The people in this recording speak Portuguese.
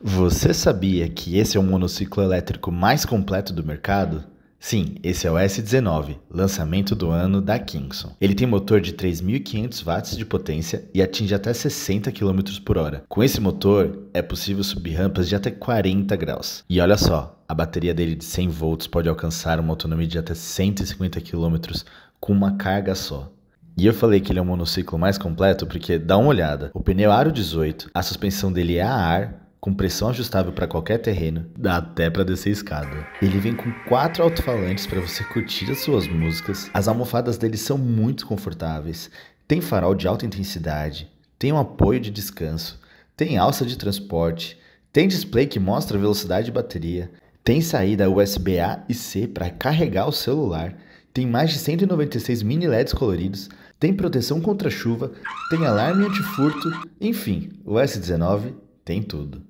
Você sabia que esse é o monociclo elétrico mais completo do mercado? Sim, esse é o S19, lançamento do ano da Kingston. Ele tem motor de 3.500 watts de potência e atinge até 60 km por hora. Com esse motor, é possível subir rampas de até 40 graus. E olha só, a bateria dele de 100 volts pode alcançar uma autonomia de até 150 km com uma carga só. E eu falei que ele é o monociclo mais completo porque dá uma olhada. O pneu aro 18, a suspensão dele é a ar, com pressão ajustável para qualquer terreno, dá até para descer escada. Ele vem com quatro alto-falantes para você curtir as suas músicas. As almofadas dele são muito confortáveis, tem farol de alta intensidade, tem um apoio de descanso, tem alça de transporte, tem display que mostra velocidade e bateria, tem saída USB-A e C para carregar o celular, tem mais de 196 mini LEDs coloridos, tem proteção contra chuva, tem alarme antifurto, enfim, o S19 tem tudo.